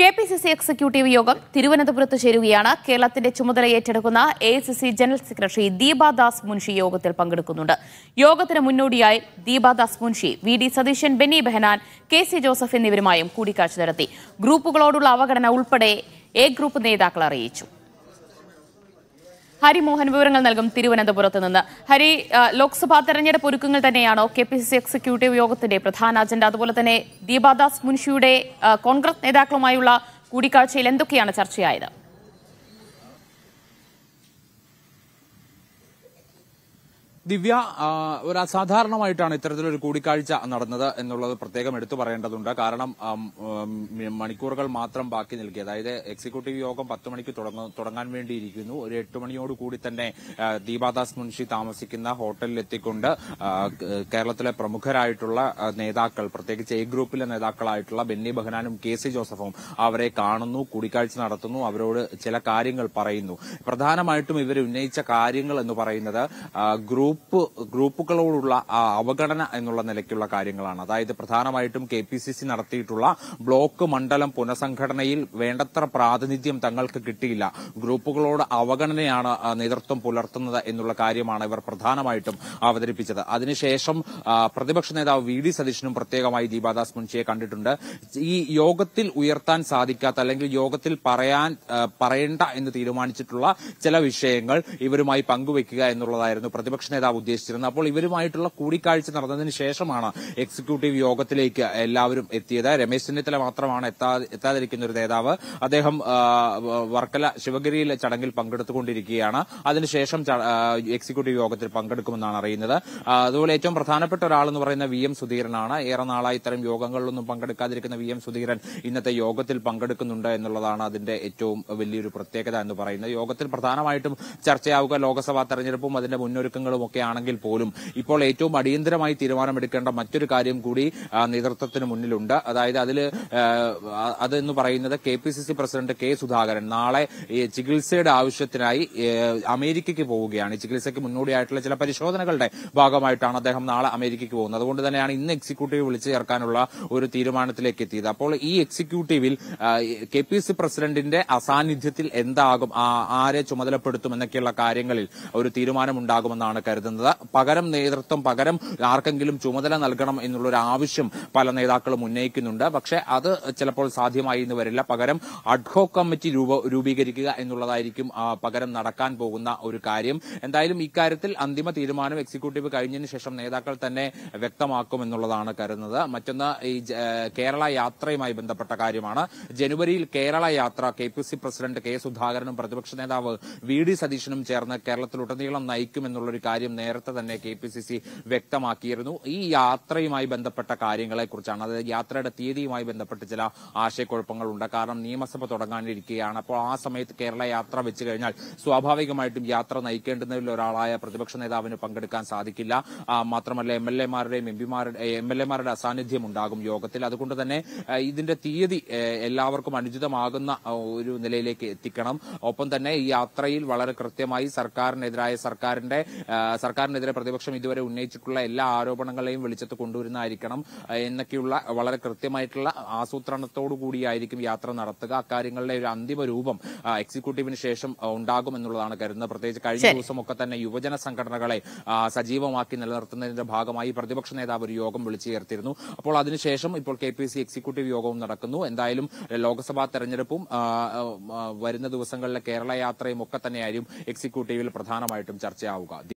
K P C C executive യോഗം തിരുവനന്തപുരത്ത് ചേരുകയാണ് കേരളത്തിന്റെ ചുമതല ഏറ്റെടുക്കുന്ന A C C general secretary Deepadas Munshi യോഗത്തിൽ പങ്കെടുക്കുന്നുണ്ട് യോഗത്തിന് മുന്നോടിയായി Deepadas Munshi V D Satheesan Benny Behanan K C Joseph എന്നിവരുമായും കൂടിക്കാഴ്ച നടത്തി ഗ്രൂപ്പുകളോടുള്ള അവഗണന ഉൾപ്പെടെ എ ഗ്രൂപ്പ് നേതാക്കൾ അറിയിച്ചു ഹരിമോഹൻ വിവരങ്ങൾ നൽകും തിരുവനന്തപുരത്ത് നിന്ന് ഹരി ലോക്സഭാ തെരഞ്ഞെടുപ്പ് ഒരുക്കങ്ങൾ തന്നെയാണോ കെ പി സി എക്സിക്യൂട്ടീവ് യോഗത്തിന്റെ പ്രധാന അജണ്ട അതുപോലെ തന്നെ ദീപാദാസ് മുൻഷിയുടെ കോൺഗ്രസ് നേതാക്കളുമായുള്ള കൂടിക്കാഴ്ചയിൽ എന്തൊക്കെയാണ് ചർച്ചയായത് ദിവ്യ ഒരു അസാധാരണമായിട്ടാണ് ഇത്തരത്തിലൊരു കൂടിക്കാഴ്ച നടന്നത് എന്നുള്ളത് പ്രത്യേകം എടുത്തു പറയേണ്ടതുണ്ട് കാരണം മണിക്കൂറുകൾ മാത്രം ബാക്കി നിൽക്കി അതായത് എക്സിക്യൂട്ടീവ് യോഗം പത്ത് മണിക്ക് തുടങ്ങാൻ വേണ്ടിയിരിക്കുന്നു ഒരു എട്ട് മണിയോടുകൂടി തന്നെ ദീപാദാസ് മുൻഷി താമസിക്കുന്ന ഹോട്ടലിൽ എത്തിക്കൊണ്ട് കേരളത്തിലെ പ്രമുഖരായിട്ടുള്ള നേതാക്കൾ പ്രത്യേകിച്ച് എ ഗ്രൂപ്പിലെ നേതാക്കളായിട്ടുള്ള ബെന്നി ബഹനാനും കെ സി ജോസഫും അവരെ കാണുന്നു കൂടിക്കാഴ്ച നടത്തുന്നു അവരോട് ചില കാര്യങ്ങൾ പറയുന്നു പ്രധാനമായിട്ടും ഇവർ ഉന്നയിച്ച കാര്യങ്ങൾ എന്ന് പറയുന്നത് ഗ്രൂപ്പ് ഗ്രൂപ്പ് ഗ്രൂപ്പുകളോടുള്ള അവഗണന എന്നുള്ള നിലയ്ക്കുള്ള കാര്യങ്ങളാണ് അതായത് പ്രധാനമായിട്ടും കെ പി സി സി നടത്തിയിട്ടുള്ള ബ്ലോക്ക് മണ്ഡലം പുനഃസംഘടനയിൽ വേണ്ടത്ര പ്രാതിനിധ്യം തങ്ങൾക്ക് കിട്ടിയില്ല ഗ്രൂപ്പുകളോട് അവഗണനയാണ് നേതൃത്വം പുലർത്തുന്നത് എന്നുള്ള കാര്യമാണ് ഇവർ പ്രധാനമായിട്ടും അവതരിപ്പിച്ചത് അതിനുശേഷം പ്രതിപക്ഷ നേതാവ് വി ഡി സതീശനും പ്രത്യേകമായി ദീപാദാസ് മുൻഷിയെ കണ്ടിട്ടുണ്ട് ഈ യോഗത്തിൽ ഉയർത്താൻ സാധിക്കാത്ത അല്ലെങ്കിൽ യോഗത്തിൽ പറയാൻ പറയേണ്ട എന്ന് തീരുമാനിച്ചിട്ടുള്ള ചില വിഷയങ്ങൾ ഇവരുമായി പങ്കുവയ്ക്കുക എന്നുള്ളതായിരുന്നു പ്രതിപക്ഷ നേതാവ് നേതാവ് ഉദ്ദേശിച്ചിരുന്നത് അപ്പോൾ ഇവരുമായിട്ടുള്ള കൂടിക്കാഴ്ച നടന്നതിന് ശേഷമാണ് എക്സിക്യൂട്ടീവ് യോഗത്തിലേക്ക് എല്ലാവരും എത്തിയത് രമേശ് ചെന്നിത്തല മാത്രമാണ് എത്താതിരിക്കുന്ന ഒരു നേതാവ് അദ്ദേഹം വർക്കല ശിവഗിരിയിലെ ചടങ്ങിൽ പങ്കെടുത്തുകൊണ്ടിരിക്കുകയാണ് അതിനുശേഷം എക്സിക്യൂട്ടീവ് യോഗത്തിൽ പങ്കെടുക്കുമെന്നാണ് അറിയുന്നത് അതുപോലെ ഏറ്റവും പ്രധാനപ്പെട്ട ഒരാളെന്ന് പറയുന്ന വി എം സുധീരനാണ് ഏറെ നാളായി ഇത്തരം യോഗങ്ങളിലൊന്നും പങ്കെടുക്കാതിരിക്കുന്ന വി എം സുധീരൻ ഇന്നത്തെ യോഗത്തിൽ പങ്കെടുക്കുന്നുണ്ട് എന്നുള്ളതാണ് അതിന്റെ ഏറ്റവും വലിയൊരു പ്രത്യേകത എന്ന് പറയുന്നത് യോഗത്തിൽ പ്രധാനമായിട്ടും ചർച്ചയാവുക ലോക്സഭാ തെരഞ്ഞെടുപ്പും അതിന്റെ മുന്നൊരുക്കങ്ങളും ഒക്കെ ആണെങ്കിൽ പോലും ഇപ്പോൾ ഏറ്റവും അടിയന്തരമായി തീരുമാനമെടുക്കേണ്ട മറ്റൊരു കാര്യം കൂടി നേതൃത്വത്തിന് മുന്നിലുണ്ട് അതായത് അതിൽ അതെന്ന് പറയുന്നത് K P C C president K Sudhakaran നാളെ ചികിത്സയുടെ ആവശ്യത്തിനായി അമേരിക്കയ്ക്ക് പോവുകയാണ് ചികിത്സയ്ക്ക് മുന്നോടിയായിട്ടുള്ള ചില പരിശോധനകളുടെ ഭാഗമായിട്ടാണ് അദ്ദേഹം നാളെ അമേരിക്കയ്ക്ക് പോകുന്നത് അതുകൊണ്ട് തന്നെയാണ് ഇന്ന് എക്സിക്യൂട്ടീവ് വിളിച്ചു ചേർക്കാനുള്ള ഒരു തീരുമാനത്തിലേക്ക് എത്തിയത് അപ്പോൾ ഈ എക്സിക്യൂട്ടീവിൽ കെ പി സി പ്രസിഡന്റിന്റെ അസാന്നിധ്യത്തിൽ എന്താകും ആരെ ചുമതലപ്പെടുത്തും എന്നൊക്കെയുള്ള കാര്യങ്ങളിൽ ഒരു തീരുമാനമുണ്ടാകുമെന്നാണ് കരുതുന്നത് കരുതുന്നത് പകരം നേതൃത്വം പകരം ആർക്കെങ്കിലും ചുമതല നൽകണം എന്നുള്ളൊരു ആവശ്യം പല നേതാക്കളും ഉന്നയിക്കുന്നുണ്ട് പക്ഷേ അത് ചിലപ്പോൾ സാധ്യമായി എന്ന് വരില്ല പകരം അഡ്ഹോക് കമ്മിറ്റി രൂപീകരിക്കുക എന്നുള്ളതായിരിക്കും പകരം നടക്കാൻ പോകുന്ന ഒരു കാര്യം എന്തായാലും ഇക്കാര്യത്തിൽ അന്തിമ തീരുമാനം എക്സിക്യൂട്ടീവ് കഴിഞ്ഞതിന് ശേഷം നേതാക്കൾ തന്നെ വ്യക്തമാക്കുമെന്നുള്ളതാണ് കരുതുന്നത് മറ്റൊന്ന് ഈ കേരള യാത്രയുമായി ബന്ധപ്പെട്ട കാര്യമാണ് ജനുവരിയിൽ കേരള യാത്ര K P C president K സുധാകരനും പ്രതിപക്ഷ നേതാവ് വി ഡി സതീശനും ചേർന്ന് കേരളത്തിലുടനീളം നയിക്കുമെന്നുള്ളൊരു കാര്യം നേരത്തെ തന്നെ കെ പി സി സി വ്യക്തമാക്കിയിരുന്നു ഈ യാത്രയുമായി ബന്ധപ്പെട്ട കാര്യങ്ങളെക്കുറിച്ചാണ് അതായത് യാത്രയുടെ തീയതിയുമായി ബന്ധപ്പെട്ട് ചില ആശയക്കുഴപ്പങ്ങളുണ്ട് കാരണം നിയമസഭ തുടങ്ങാനിരിക്കുകയാണ് അപ്പോൾ ആ സമയത്ത് കേരള യാത്ര വെച്ച് കഴിഞ്ഞാൽ സ്വാഭാവികമായിട്ടും യാത്ര നയിക്കേണ്ടുന്നതിൽ ഒരാളായ പ്രതിപക്ഷ നേതാവിന് പങ്കെടുക്കാൻ സാധിക്കില്ല മാത്രമല്ല എം എൽ എമാരുടെയും എം പിമാരുടെ എം എൽ എമാരുടെ അസാന്നിധ്യം ഉണ്ടാകും യോഗത്തിൽ അതുകൊണ്ട് തന്നെ ഇതിന്റെ തീയതി എല്ലാവർക്കും അനുചിതമാകുന്ന ഒരു നിലയിലേക്ക് എത്തിക്കണം ഒപ്പം തന്നെ ഈ യാത്രയിൽ വളരെ കൃത്യമായി സർക്കാരിനെതിരായ സർക്കാരിന്റെ സർക്കാരിനെതിരെ പ്രതിപക്ഷം ഇതുവരെ ഉന്നയിച്ചിട്ടുള്ള എല്ലാ ആരോപണങ്ങളെയും വെളിച്ചത്ത് കൊണ്ടുവരുന്നതായിരിക്കണം എന്നൊക്കെയുള്ള വളരെ കൃത്യമായിട്ടുള്ള ആസൂത്രണത്തോടു കൂടിയായിരിക്കും യാത്ര നടത്തുക അക്കാര്യങ്ങളുടെ ഒരു അന്തിമ രൂപം എക്സിക്യൂട്ടീവിന് ശേഷം ഉണ്ടാകും എന്നുള്ളതാണ് കരുതുന്നത് പ്രത്യേകിച്ച് കഴിഞ്ഞ ദിവസമൊക്കെ തന്നെ യുവജന സംഘടനകളെ സജീവമാക്കി നിലനിർത്തുന്നതിന്റെ ഭാഗമായി പ്രതിപക്ഷ നേതാവ് ഒരു യോഗം വിളിച്ചു ചേർത്തിരുന്നു അപ്പോൾ അതിനുശേഷം ഇപ്പോൾ കെ പി സി എക്സിക്യൂട്ടീവ് യോഗവും നടക്കുന്നു എന്തായാലും ലോക്സഭാ തെരഞ്ഞെടുപ്പും വരുന്ന ദിവസങ്ങളിലെ കേരള യാത്രയും ഒക്കെ തന്നെയായിരിക്കും എക്സിക്യൂട്ടീവിൽ പ്രധാനമായിട്ടും ചർച്ചയാവുക